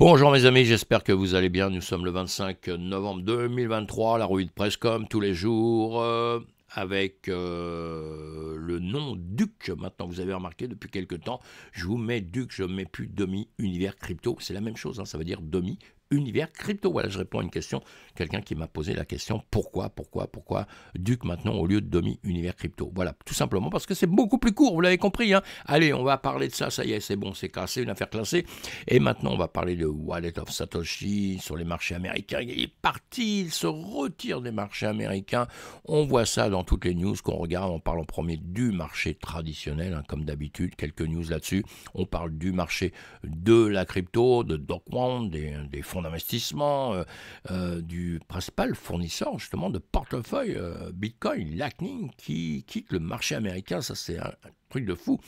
Bonjour mes amis, j'espère que vous allez bien. Nous sommes le 25 novembre 2023, la rue de presse tous les jours, euh, avec euh, le nom Duc. Maintenant, vous avez remarqué depuis quelques temps, je vous mets Duc, je ne mets plus demi-univers crypto. C'est la même chose, hein, ça veut dire demi univers crypto Voilà, je réponds à une question, quelqu'un qui m'a posé la question pourquoi, pourquoi, pourquoi Duc maintenant au lieu de demi-univers crypto Voilà, tout simplement parce que c'est beaucoup plus court, vous l'avez compris. Hein. Allez, on va parler de ça, ça y est, c'est bon, c'est cassé, une affaire classée. Et maintenant, on va parler de Wallet of Satoshi sur les marchés américains. Il est parti, il se retire des marchés américains. On voit ça dans toutes les news qu'on regarde. On parle en premier du marché traditionnel, hein, comme d'habitude, quelques news là-dessus. On parle du marché de la crypto, de Doc des fonds investissement euh, euh, du principal fournisseur justement de portefeuille euh, Bitcoin, Lightning, qui quitte le marché américain. Ça, c'est un, truc de fou.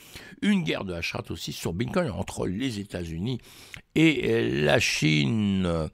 Une guerre de hachette aussi sur Bitcoin entre les États-Unis et la Chine.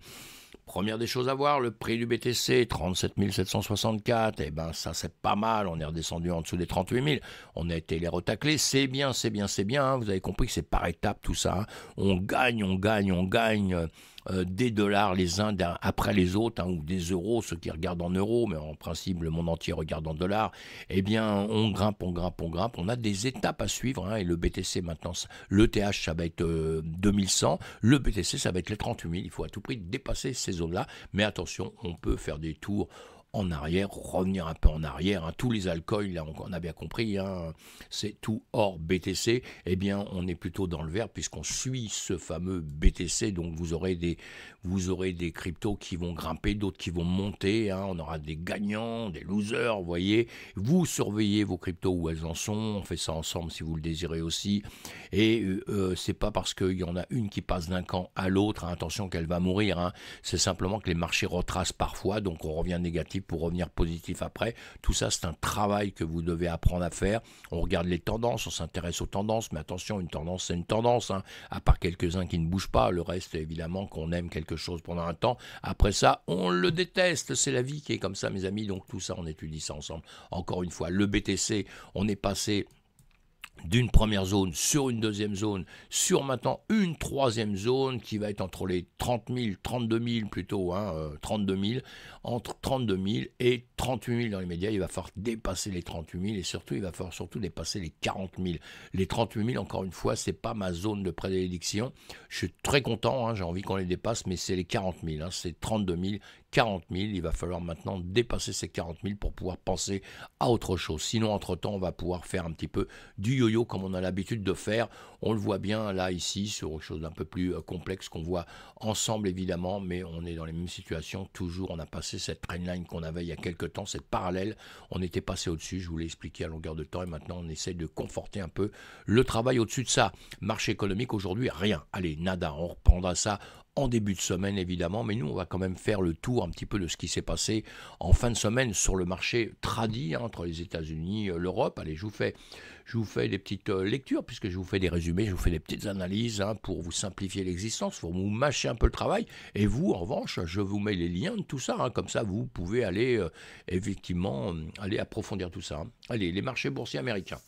Première des choses à voir, le prix du BTC, 37 764, eh ben ça c'est pas mal, on est redescendu en dessous des 38 000, on a été les retaclés, c'est bien, c'est bien, c'est bien, hein. vous avez compris que c'est par étapes tout ça, hein. on gagne, on gagne, on gagne, euh, des dollars les uns après les autres, hein, ou des euros, ceux qui regardent en euros, mais en principe le monde entier regarde en dollars, eh bien on grimpe, on grimpe, on grimpe, on a des étapes à suivre, hein, et le BTC maintenant, le TH ça va être 2100, euh, le BTC ça va être les 38 000, il faut à tout prix dépasser ces zones-là, mais attention, on peut faire des tours en arrière, revenir un peu en arrière. Hein. Tous les alcools, là, on, a bien compris, hein. c'est tout hors BTC. et eh bien, on est plutôt dans le vert puisqu'on suit ce fameux BTC. Donc, vous aurez des, vous aurez des cryptos qui vont grimper, d'autres qui vont monter. Hein. On aura des gagnants, des losers, vous voyez. Vous surveillez vos cryptos où elles en sont. On fait ça ensemble si vous le désirez aussi. Et euh, euh, c'est pas parce qu'il y en a une qui passe d'un camp à l'autre, attention qu'elle va mourir. C'est simplement que les marchés retracent parfois, donc on revient négatif pour revenir positif après. Tout ça, c'est un travail que vous devez apprendre à faire. On regarde les tendances, on s'intéresse aux tendances, mais attention, une tendance, c'est une tendance. Hein. À part quelques-uns qui ne bougent pas, le reste, évidemment, qu'on aime quelque chose pendant un temps. Après ça, on le déteste. C'est la vie qui est comme ça, mes amis. Donc tout ça, on étudie ça ensemble. Encore une fois, le BTC, on est passé d'une première zone sur une deuxième zone, sur maintenant une troisième zone qui va être entre les 30 000, 32 000 plutôt, 32 hein, 000, euh, entre 32 000 et 38 000 dans les médias. Il va falloir dépasser les 38 000 et surtout, il va falloir surtout dépasser les 40 000. Les 38 000, encore une fois, ce n'est pas ma zone de prédilection. Je suis très content, hein, j'ai envie qu'on les dépasse, mais c'est les 40 000, hein, c'est 32 000 40 000. Il va falloir maintenant dépasser ces 40 000 pour pouvoir penser à autre chose. Sinon, entre-temps, on va pouvoir faire un petit peu du yo-yo comme on a l'habitude de faire. On le voit bien là, ici, sur quelque chose d'un peu plus euh, complexe qu'on voit ensemble, évidemment, mais on est dans les mêmes situations. Toujours, on a passé cette line qu'on avait il y a quelques temps, cette parallèle. On était passé au-dessus, je vous l'ai expliqué à longueur de temps, et maintenant, on essaie de conforter un peu le travail au-dessus de ça. Marché économique aujourd'hui, rien. Allez, nada, on reprendra ça en début de semaine évidemment, mais nous on va quand même faire le tour un petit peu de ce qui s'est passé en fin de semaine sur le marché tradit hein, entre les États-Unis, et euh, l'Europe. Allez, je vous fais, je vous fais des petites euh, lectures puisque je vous fais des résumés, je vous fais des petites analyses hein, pour vous simplifier l'existence, pour vous mâcher un peu le travail. Et vous, en revanche, je vous mets les liens de tout ça, hein, comme ça vous pouvez aller euh, effectivement aller approfondir tout ça. Allez, les marchés boursiers américains.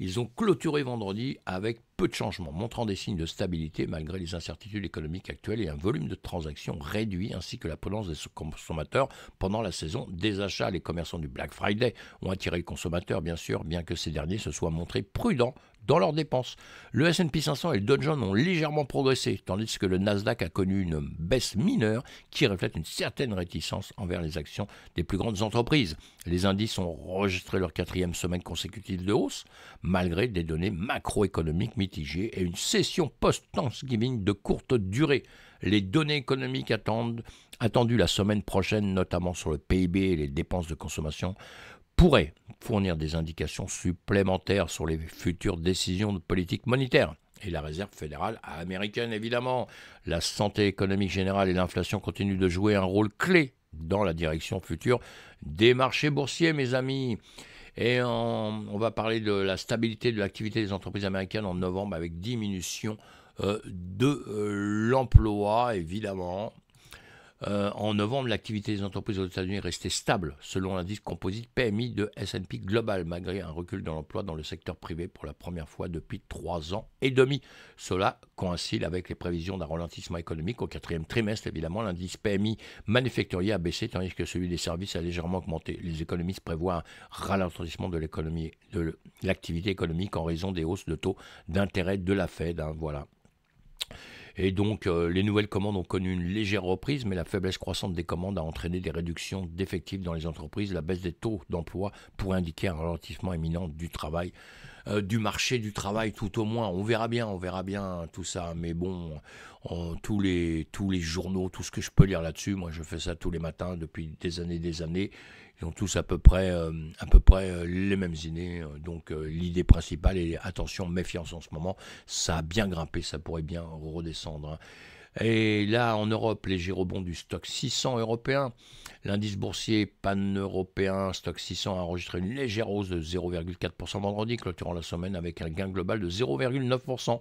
Ils ont clôturé vendredi avec peu de changements, montrant des signes de stabilité malgré les incertitudes économiques actuelles et un volume de transactions réduit ainsi que la prudence des consommateurs pendant la saison des achats. Les commerçants du Black Friday ont attiré le consommateur, bien sûr, bien que ces derniers se soient montrés prudents dans leurs dépenses. Le S&P 500 et le Dow Jones ont légèrement progressé, tandis que le Nasdaq a connu une baisse mineure qui reflète une certaine réticence envers les actions des plus grandes entreprises. Les indices ont enregistré leur quatrième semaine consécutive de hausse, malgré des données macroéconomiques mitigées et une session post-Thanksgiving de courte durée. Les données économiques attendues la semaine prochaine, notamment sur le PIB et les dépenses de consommation, pourrait fournir des indications supplémentaires sur les futures décisions de politique monétaire. Et la réserve fédérale américaine, évidemment. La santé économique générale et l'inflation continuent de jouer un rôle clé dans la direction future des marchés boursiers, mes amis. Et on va parler de la stabilité de l'activité des entreprises américaines en novembre avec diminution euh, de euh, l'emploi, évidemment. Euh, en novembre, l'activité des entreprises aux États-Unis est restée stable, selon l'indice composite PMI de S&P Global, malgré un recul dans l'emploi dans le secteur privé pour la première fois depuis trois ans et demi. Cela coïncide avec les prévisions d'un ralentissement économique au quatrième trimestre. Évidemment, l'indice PMI manufacturier a baissé, tandis que celui des services a légèrement augmenté. Les économistes prévoient un ralentissement de l'activité économique en raison des hausses de taux d'intérêt de la Fed. Hein, voilà. Et donc, euh, les nouvelles commandes ont connu une légère reprise, mais la faiblesse croissante des commandes a entraîné des réductions d'effectifs dans les entreprises, la baisse des taux d'emploi pour indiquer un ralentissement imminent du travail, euh, du marché du travail tout au moins. On verra bien, on verra bien tout ça. Mais bon, tous, les, tous les journaux, tout ce que je peux lire là-dessus, moi je fais ça tous les matins depuis des années, des années. Ils ont tous à peu près, euh, à peu près euh, les mêmes idées. Euh, donc l'idée principale est attention, méfiance en ce moment. Ça a bien grimpé, ça pourrait bien redescendre. Hein. Et là, en Europe, les rebond du stock 600 européen. L'indice boursier pan-européen, stock 600, a enregistré une légère hausse de 0,4% vendredi, clôturant la semaine avec un gain global de 0,9%.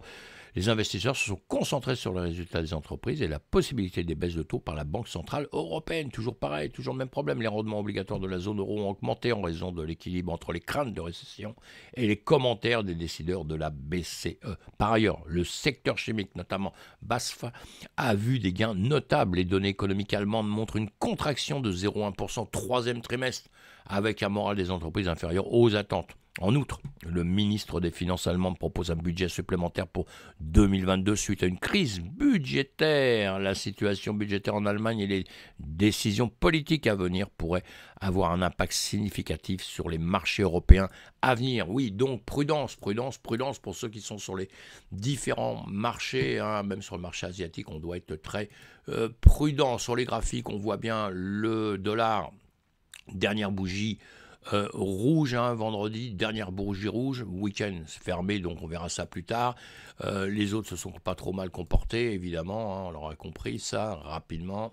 Les investisseurs se sont concentrés sur le résultat des entreprises et la possibilité des baisses de taux par la Banque Centrale Européenne. Toujours pareil, toujours le même problème. Les rendements obligatoires de la zone euro ont augmenté en raison de l'équilibre entre les craintes de récession et les commentaires des décideurs de la BCE. Par ailleurs, le secteur chimique, notamment BASFA, a vu des gains notables. Les données économiques allemandes montrent une contraction de 0,1% troisième trimestre avec un moral des entreprises inférieur aux attentes. En outre, le ministre des Finances allemand propose un budget supplémentaire pour 2022 suite à une crise budgétaire. La situation budgétaire en Allemagne et les décisions politiques à venir pourraient avoir un impact significatif sur les marchés européens à venir. Oui, donc prudence, prudence, prudence pour ceux qui sont sur les différents marchés, hein. même sur le marché asiatique, on doit être très euh, prudent. Sur les graphiques, on voit bien le dollar, dernière bougie euh, rouge, un hein, vendredi, dernière bourgie rouge, week-end fermé, donc on verra ça plus tard. Euh, les autres se sont pas trop mal comportés, évidemment, hein, on l'aura compris ça rapidement.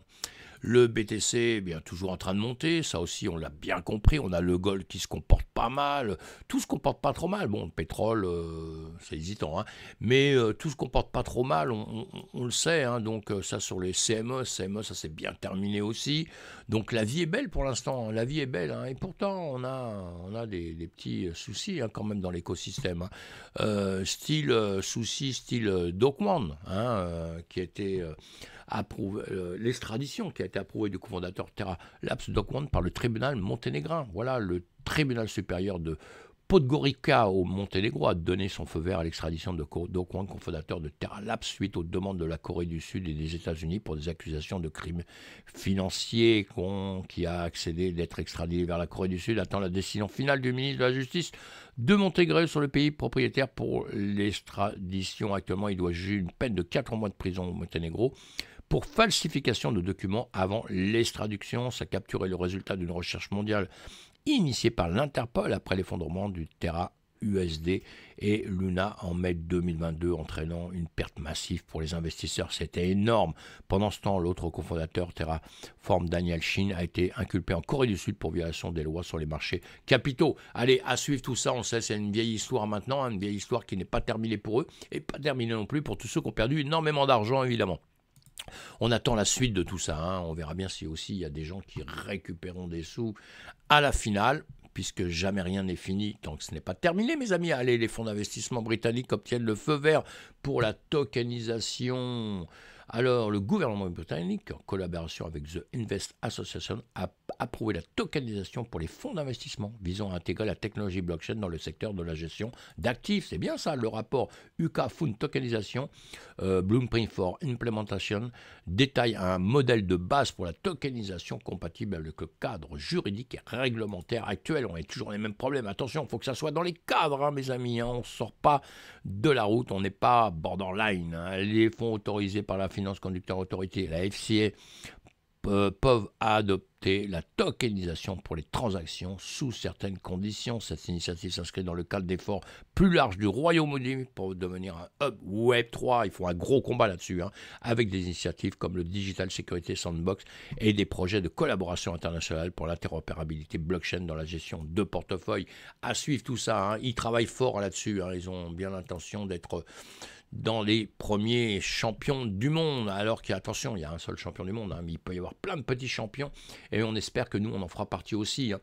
Le BTC, eh bien toujours en train de monter, ça aussi on l'a bien compris. On a le gold qui se comporte pas mal, tout se comporte pas trop mal. Bon, le pétrole, euh, c'est hésitant, hein. mais euh, tout se comporte pas trop mal, on, le sait. Hein. Donc euh, ça sur les CME, CME ça s'est bien terminé aussi. Donc la vie est belle pour l'instant, hein. la vie est belle. Hein. Et pourtant on a, on a des, petits soucis hein, quand même dans l'écosystème. style souci, style Docman, qui était approuvé, l'extradition qui a été approuvé du cofondateur Terra Labs par le tribunal monténégrin. Voilà, le tribunal supérieur de Podgorica au Monténégro a donné son feu vert à l'extradition de Do cofondateur de Terra Labs, suite aux demandes de la Corée du Sud et des États-Unis pour des accusations de crimes financiers. qui a accédé d'être extradé vers la Corée du Sud, attend la décision finale du ministre de la Justice de Monténégro sur le pays propriétaire pour l'extradition. Actuellement, il doit juger une peine de 4 mois de prison au Monténégro pour falsification de documents avant l'extraduction. Ça capturait le résultat d'une recherche mondiale initiée par l'Interpol après l'effondrement du Terra USD et Luna en mai 2022, entraînant une perte massive pour les investisseurs. C'était énorme. Pendant ce temps, l'autre cofondateur Terraform, Daniel Shin, a été inculpé en Corée du Sud pour violation des lois sur les marchés capitaux. Allez, à suivre tout ça. On sait, c'est une vieille histoire maintenant, une vieille histoire qui n'est pas terminée pour eux et pas terminée non plus pour tous ceux qui ont perdu énormément d'argent, évidemment. On attend la suite de tout ça. Hein. On verra bien si aussi il y a des gens qui récupéreront des sous à la finale, puisque jamais rien n'est fini tant que ce n'est pas terminé, mes amis. Allez, les fonds d'investissement britanniques obtiennent le feu vert pour la tokenisation alors, le gouvernement britannique, en collaboration avec The Invest Association, a approuvé la tokenisation pour les fonds d'investissement visant à intégrer la technologie blockchain dans le secteur de la gestion d'actifs. C'est bien ça, le rapport UK Fund Tokenisation Bloomprint euh, Blueprint for Implementation détaille un modèle de base pour la tokenisation compatible avec le cadre juridique et réglementaire actuel. On a toujours les mêmes problèmes. Attention, il faut que ça soit dans les cadres, hein, mes amis. Hein. On ne sort pas de la route, on n'est pas borderline. Hein. Les fonds autorisés par la Finance Conducteur Autorité et la FCA peuvent adopter la tokenisation pour les transactions sous certaines conditions. Cette initiative s'inscrit dans le cadre d'efforts plus larges du Royaume-Uni pour devenir un hub Web3. Ils font un gros combat là-dessus, hein, avec des initiatives comme le Digital Security Sandbox et des projets de collaboration internationale pour l'interopérabilité blockchain dans la gestion de portefeuilles. À suivre tout ça, hein. ils travaillent fort là-dessus, hein. ils ont bien l'intention d'être dans les premiers champions du monde. Alors qu'attention, il y a un seul champion du monde, hein, mais il peut y avoir plein de petits champions, et on espère que nous, on en fera partie aussi. Hein.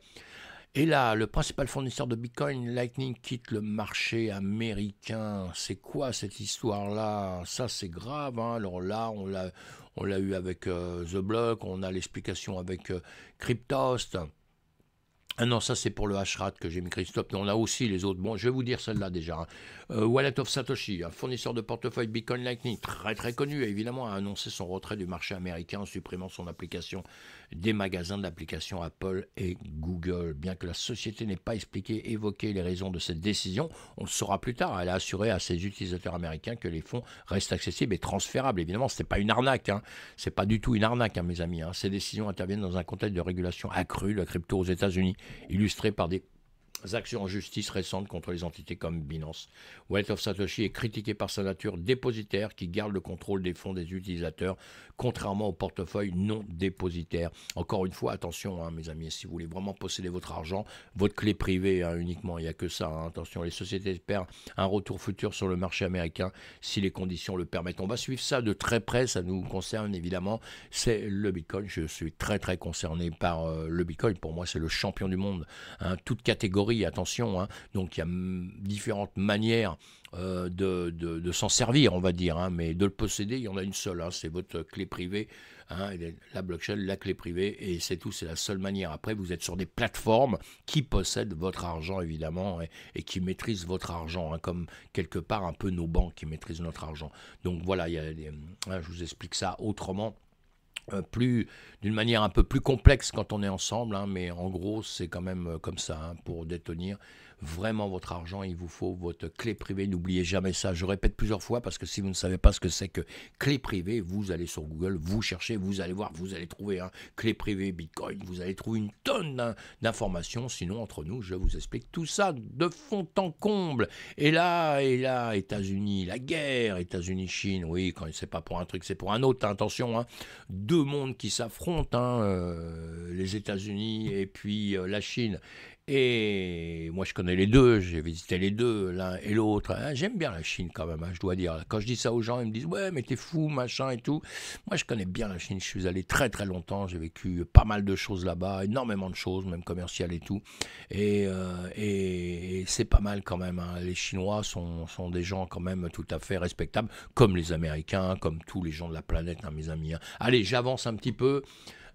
Et là, le principal fournisseur de Bitcoin, Lightning, quitte le marché américain. C'est quoi cette histoire-là Ça, c'est grave. Hein. Alors là, on l'a, eu avec euh, The Block, on a l'explication avec euh, Cryptost. Ah non, ça c'est pour le Hashrat que j'ai mis Christophe. Mais on a aussi les autres. Bon, je vais vous dire celle-là déjà. Hein. Euh, Wallet of Satoshi, un fournisseur de portefeuille Bitcoin Lightning, très très connu, évidemment, a annoncé son retrait du marché américain en supprimant son application des magasins d'applications Apple et Google. Bien que la société n'ait pas expliqué, évoqué les raisons de cette décision, on le saura plus tard. Elle a assuré à ses utilisateurs américains que les fonds restent accessibles et transférables. Évidemment, ce n'est pas une arnaque. Hein. Ce n'est pas du tout une arnaque, hein, mes amis. Hein. Ces décisions interviennent dans un contexte de régulation accrue de la crypto aux États-Unis, illustré par des actions en justice récentes contre les entités comme Binance. Wallet of Satoshi est critiqué par sa nature dépositaire qui garde le contrôle des fonds des utilisateurs, contrairement au portefeuille non dépositaire. Encore une fois, attention, hein, mes amis, si vous voulez vraiment posséder votre argent, votre clé privée hein, uniquement, il n'y a que ça. Hein. attention, les sociétés espèrent un retour futur sur le marché américain si les conditions le permettent. On va suivre ça de très près, ça nous concerne évidemment, c'est le Bitcoin. Je suis très très concerné par euh, le Bitcoin. Pour moi, c'est le champion du monde. toute catégorie attention, hein. donc il y a différentes manières euh, de, s'en servir, on va dire, hein. mais de le posséder, il y en a une seule, hein. c'est votre clé privée, la blockchain, la clé privée, et c'est tout, c'est la seule manière. Après, vous êtes sur des plateformes qui possèdent votre argent, évidemment, et, qui maîtrisent votre argent, comme quelque part un peu nos banques qui maîtrisent notre argent. Donc voilà, il je vous explique ça autrement. Euh, plus d'une manière un peu plus complexe quand on est ensemble, hein, mais en gros c'est quand même euh, comme ça hein, pour détenir vraiment votre argent, il vous faut votre clé privée. N'oubliez jamais ça. Je répète plusieurs fois parce que si vous ne savez pas ce que c'est que clé privée, vous allez sur Google, vous cherchez, vous allez voir, vous allez trouver hein. clé privée Bitcoin, vous allez trouver une tonne d'informations. Sinon, entre nous, je vous explique tout ça de fond en comble. Et là, et là, États-Unis, la guerre, États-Unis, Chine, oui, quand c'est pas pour un truc, c'est pour un autre. intention, attention, hein. deux mondes qui s'affrontent, hein, euh, les États-Unis et puis euh, la Chine. Et moi, je connais les deux, j'ai visité les deux, l'un et l'autre. Hein, j'aime bien la Chine quand même, hein, je dois dire. Quand je dis ça aux gens, ils me disent Ouais, mais t'es fou, machin et tout. Moi, je connais bien la Chine, je suis allé très très longtemps, j'ai vécu pas mal de choses là-bas, énormément de choses, même commerciales et tout. Et, euh, c'est pas mal quand même. Hein. Les Chinois sont, des gens quand même tout à fait respectables, comme les Américains, comme tous les gens de la planète, mes amis. Allez, j'avance un petit peu.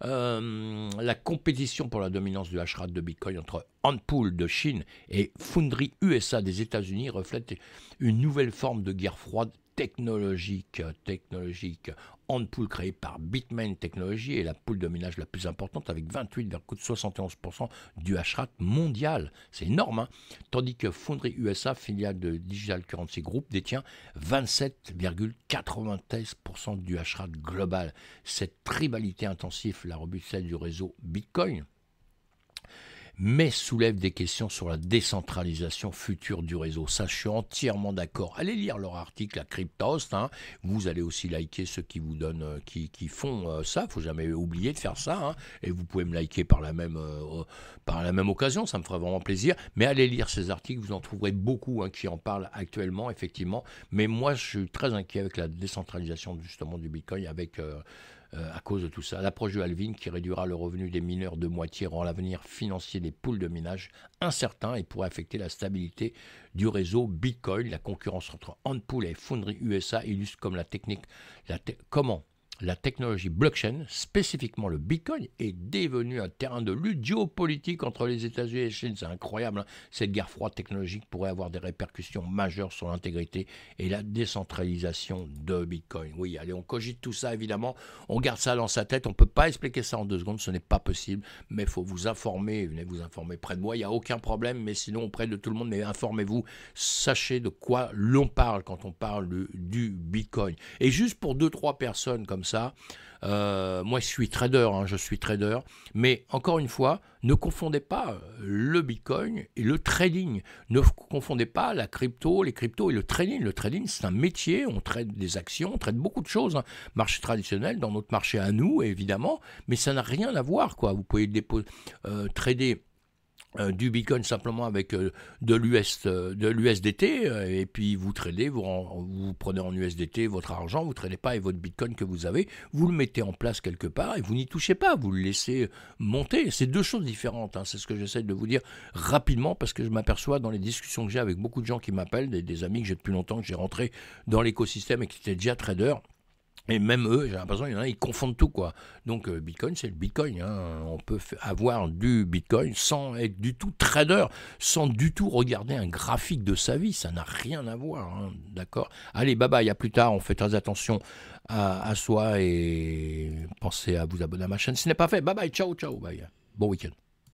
Euh, la compétition pour la dominance du hashrat de Bitcoin entre Antpool de Chine et Foundry USA des États-Unis reflète une nouvelle forme de guerre froide technologique, technologique Handpool créé par Bitmain Technology est la poule de ménage la plus importante avec 28,71% du hashrat mondial. C'est énorme, hein tandis que Foundry USA, filiale de Digital Currency Group, détient 27,93% du hashrat global. Cette tribalité intensive la robustesse du réseau Bitcoin mais soulève des questions sur la décentralisation future du réseau. Ça, je suis entièrement d'accord. Allez lire leur article à Cryptost. Hein. Vous allez aussi liker ceux qui vous donnent, euh, qui, qui font euh, ça. Faut jamais oublier de faire ça. Hein. Et vous pouvez me liker par la même, euh, par la même occasion. Ça me ferait vraiment plaisir. Mais allez lire ces articles. Vous en trouverez beaucoup hein, qui en parlent actuellement, effectivement. Mais moi, je suis très inquiet avec la décentralisation justement du Bitcoin, avec euh, à cause de tout ça. L'approche de Alvin qui réduira le revenu des mineurs de moitié rend l'avenir financier des poules de minage incertain et pourrait affecter la stabilité du réseau Bitcoin. La concurrence entre Handpool et Foundry USA illustre comme la technique, la comment la technologie blockchain, spécifiquement le Bitcoin, est devenue un terrain de lutte géopolitique entre les États-Unis et la Chine. C'est incroyable. Hein. Cette guerre froide technologique pourrait avoir des répercussions majeures sur l'intégrité et la décentralisation de Bitcoin. Oui, allez, on cogite tout ça, évidemment. On garde ça dans sa tête. On ne peut pas expliquer ça en deux secondes. Ce n'est pas possible. Mais il faut vous informer. Venez vous informer près de moi. Il n'y a aucun problème. Mais sinon, auprès de tout le monde, mais informez-vous. Sachez de quoi l'on parle quand on parle du, du Bitcoin. Et juste pour deux, trois personnes comme ça. Euh, moi, je suis trader, hein, je suis trader. Mais encore une fois, ne confondez pas euh, le Bitcoin et le trading. Ne confondez pas la crypto, les cryptos et le trading. Le trading, c'est un métier. On traite des actions, on traite beaucoup de choses. Hein. Marché traditionnel, dans notre marché à nous, évidemment. Mais ça n'a rien à voir. Quoi. Vous pouvez déposer, euh, trader euh, du Bitcoin simplement avec euh, de l'USDT euh, et puis vous tradez vous, vous prenez en USDT votre argent vous tradez pas et votre Bitcoin que vous avez vous le mettez en place quelque part et vous n'y touchez pas vous le laissez monter c'est deux choses différentes hein, c'est ce que j'essaie de vous dire rapidement parce que je m'aperçois dans les discussions que j'ai avec beaucoup de gens qui m'appellent des, des amis que j'ai depuis longtemps que j'ai rentré dans l'écosystème et qui étaient déjà traders et même eux, j'ai l'impression qu'il en ils confondent tout, quoi. Donc, euh, Bitcoin, c'est le Bitcoin. Hein. On peut avoir du Bitcoin sans être du tout trader, sans du tout regarder un graphique de sa vie. Ça n'a rien à voir, hein. d'accord Allez, bye bye, à plus tard. On fait très attention à, soi et pensez à vous abonner à ma chaîne. Ce n'est pas fait. Bye bye, ciao, ciao, bye. Bon week-end.